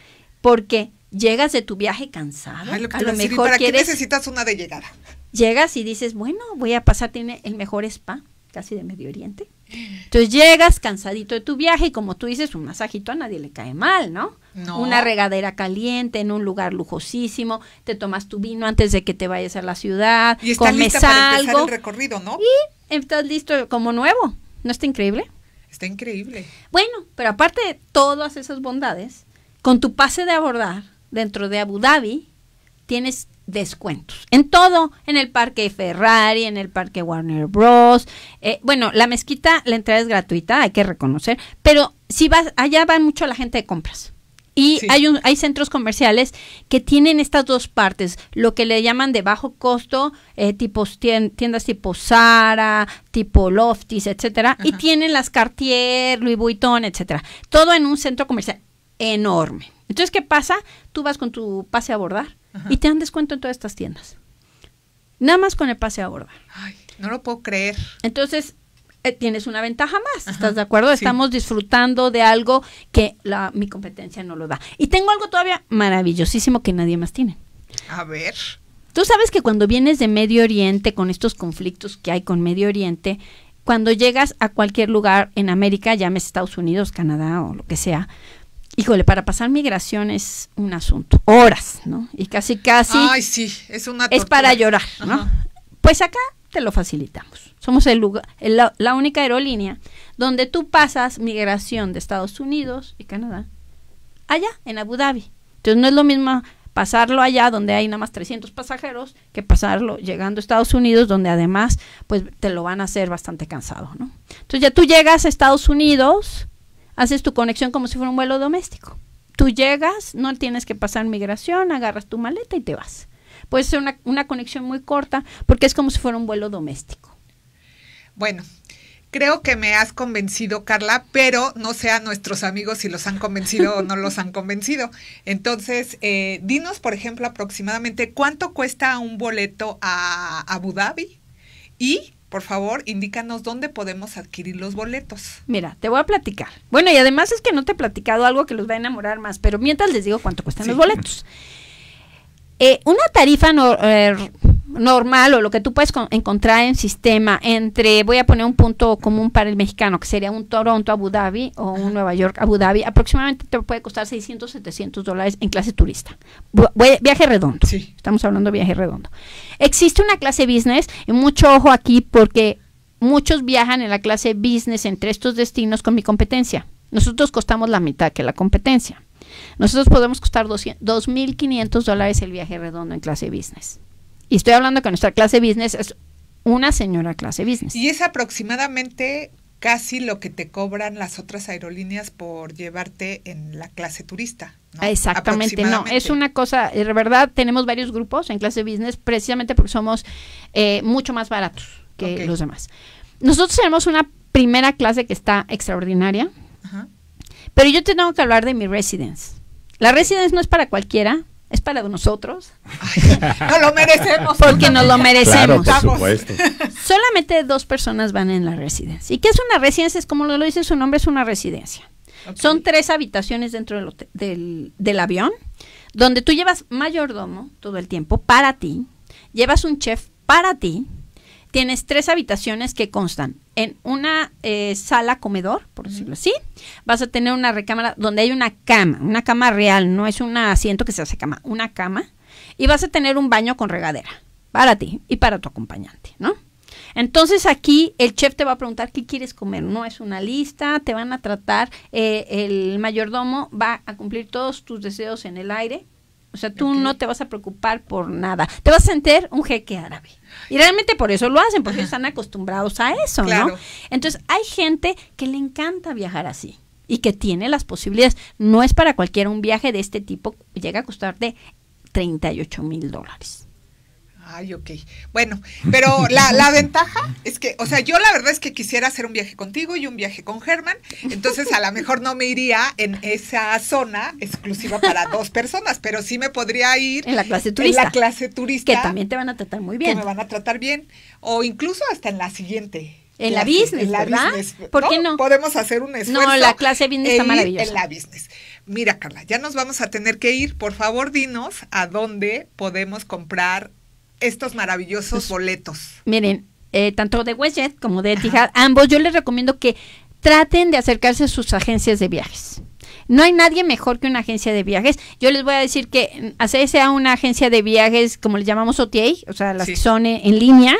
Porque llegas de tu viaje cansado. a lo mejor necesitas una de llegada? Llegas y dices, bueno, voy a pasar, tiene el mejor spa, casi de Medio Oriente. Entonces llegas cansadito de tu viaje y como tú dices, un masajito a nadie le cae mal, ¿no? Una regadera caliente en un lugar lujosísimo, te tomas tu vino antes de que te vayas a la ciudad, y comes algo, el recorrido, ¿no? Y estás listo como nuevo. ¿No está increíble? Está increíble. Bueno, pero aparte de todas esas bondades, con tu pase de abordar dentro de Abu Dhabi, tienes descuentos. En todo, en el parque Ferrari, en el parque Warner Bros. Eh, bueno, la mezquita, la entrada es gratuita, hay que reconocer, pero si vas, allá va mucho la gente de compras. Y hay, un, hay centros comerciales que tienen estas dos partes, lo que le llaman de bajo costo, eh, tipos tiendas tipo Zara, tipo Loftis, etcétera, y tienen las Cartier, Louis Vuitton, etcétera. Todo en un centro comercial enorme. Entonces, ¿qué pasa? Tú vas con tu pase a abordar y te dan descuento en todas estas tiendas. Nada más con el pase a abordar. Ay, no lo puedo creer. Entonces, eh, tienes una ventaja más, ¿estás de acuerdo? Estamos disfrutando de algo que la, mi competencia no lo da. Y tengo algo todavía maravillosísimo que nadie más tiene. A ver. Tú sabes que cuando vienes de Medio Oriente, con estos conflictos que hay con Medio Oriente, cuando llegas a cualquier lugar en América, llámese Estados Unidos, Canadá o lo que sea, híjole, para pasar migración es un asunto, horas, ¿no? Y casi, casi... Ay, sí, es una... Tortura. Es para llorar, ¿no? Pues acá te lo facilitamos. Somos el lugar, la, única aerolínea donde tú pasas migración de Estados Unidos y Canadá allá, en Abu Dhabi. Entonces no es lo mismo pasarlo allá donde hay nada más 300 pasajeros que pasarlo llegando a Estados Unidos donde además pues te lo van a hacer bastante cansado, ¿no? Entonces ya tú llegas a Estados Unidos, haces tu conexión como si fuera un vuelo doméstico. Tú llegas, no tienes que pasar migración, agarras tu maleta y te vas puede ser una, conexión muy corta porque es como si fuera un vuelo doméstico. Bueno, Creo que me has convencido, Carla, pero no sé a nuestros amigos si los han convencido o no los han [LAUGHS] convencido. Entonces, eh, dinos, por ejemplo, aproximadamente cuánto cuesta un boleto a Abu Dhabi y, por favor, indícanos dónde podemos adquirir los boletos. Mira, te voy a platicar. Bueno, y además es que no te he platicado algo que los va a enamorar más, pero mientras les digo cuánto cuestan los boletos. Eh, una tarifa eh, normal o lo que tú puedes encontrar en sistema entre, voy a poner un punto común para el mexicano, que sería un Toronto Abu Dhabi o un Nueva York Abu Dhabi, aproximadamente te puede costar 600, 700 dólares en clase turista. viaje redondo. Estamos hablando de viaje redondo. Existe una clase business y mucho ojo aquí porque muchos viajan en la clase business entre estos destinos con mi competencia. Nosotros costamos la mitad que la competencia. Nosotros podemos costar 2.500 dólares el viaje redondo en clase business. Y estoy hablando que nuestra clase business es una señora clase business. Y es aproximadamente casi lo que te cobran las otras aerolíneas por llevarte en la clase turista. Exactamente, no, es una cosa, eh, de verdad tenemos varios grupos en clase business precisamente porque somos eh, mucho más baratos que los demás. Nosotros tenemos una primera clase que está extraordinaria, Ajá. Pero yo tengo que hablar de mi residence. La residence no es para cualquiera, es para nosotros. [LAUGHS] no lo merecemos. Porque nos lo merecemos. [LAUGHS] Solamente dos personas van en la residencia. ¿Y qué es una residencia? Es como lo dice su nombre, es una residencia. Son tres habitaciones dentro del, del, avión, donde tú llevas mayordomo todo el tiempo para ti, llevas un chef para ti, Tienes tres habitaciones que constan en una eh, sala comedor, por decirlo así. Vas a tener una recámara donde hay una cama, una cama real, no es un asiento que se hace cama, una cama. Y vas a tener un baño con regadera para ti y para tu acompañante, ¿no? Entonces aquí el chef te va a preguntar qué quieres comer, no es una lista, te van a tratar, eh, el mayordomo va a cumplir todos tus deseos en el aire, o sea, tú no te vas a preocupar por nada, te vas a sentir un jeque árabe. Y realmente por eso lo hacen, porque están acostumbrados a eso, ¿no? Entonces, hay gente que le encanta viajar así y que tiene las posibilidades. No es para cualquiera un viaje de este tipo, llega a costarte 38 mil dólares. Ay, ok. Bueno, pero la, ventaja es que, o sea, yo la verdad es que quisiera hacer un viaje contigo y un viaje con Germán, entonces a lo mejor no me iría en esa zona exclusiva para [LAUGHS] dos personas, pero sí me podría ir en la clase turista. En la clase turista. Que también te van a tratar muy bien. Que me van a tratar bien, o incluso hasta en la siguiente. En la business, en la Business. ¿Por qué no? Podemos hacer un esfuerzo. No, la clase business está e maravillosa. En la business. Mira, Carla, ya nos vamos a tener que ir. Por favor, dinos a dónde podemos comprar estos maravillosos boletos? Miren, eh, tanto de WestJet como de Etihad, ambos yo les recomiendo que traten de acercarse a sus agencias de viajes. No hay nadie mejor que una agencia de viajes. Yo les voy a decir que mm, hacerse a una agencia de viajes, como les llamamos OTA, o sea, las que son en línea,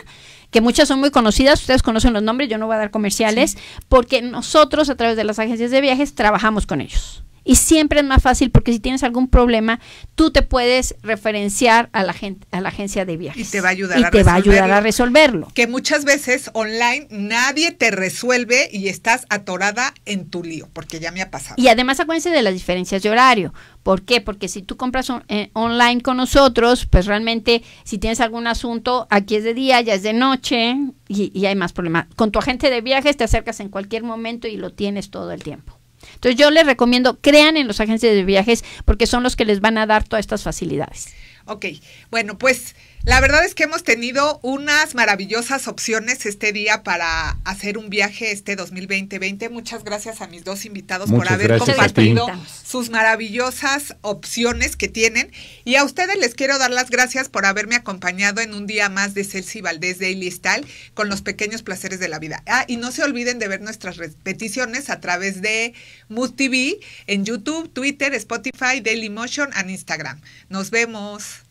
que muchas son muy conocidas, ustedes conocen los nombres, yo no voy a dar comerciales, porque nosotros a través de las agencias de viajes trabajamos con ellos. Y siempre es más fácil porque si tienes algún problema, tú te puedes referenciar a la, a la agencia de viajes. Y te va a ayudar, a, resolverlo. va a, ayudar a resolverlo. Que muchas veces online nadie te resuelve y estás atorada en tu lío, porque ya me ha pasado. Y además acuérdense de las diferencias de horario. ¿Por qué? Porque si tú compras eh, online con nosotros, pues realmente si tienes algún asunto, aquí es de día, ya es de noche y, y hay más problemas. Con tu agente de viajes te acercas en cualquier momento y lo tienes todo el tiempo. Entonces yo les recomiendo, crean en los agentes de viajes porque son los que les van a dar todas estas facilidades. Ok, bueno, pues... La verdad es que hemos tenido unas maravillosas opciones este día para hacer un viaje este 2020 Muchas gracias a mis dos invitados por haber compartido sus maravillosas opciones que tienen. Y a ustedes les quiero dar las gracias por haberme acompañado en un día más de Celsi Valdés Daily Style con los pequeños placeres de la vida. Ah, y no se olviden de ver nuestras repeticiones a través de Mood TV en YouTube, Twitter, Spotify, Dailymotion and Instagram. Nos vemos.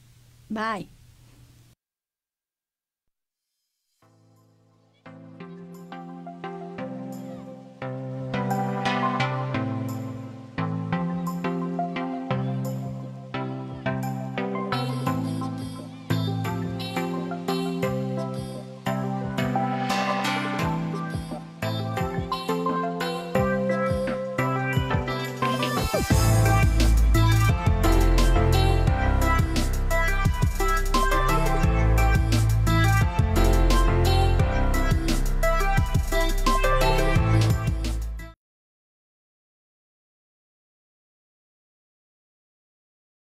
Bye.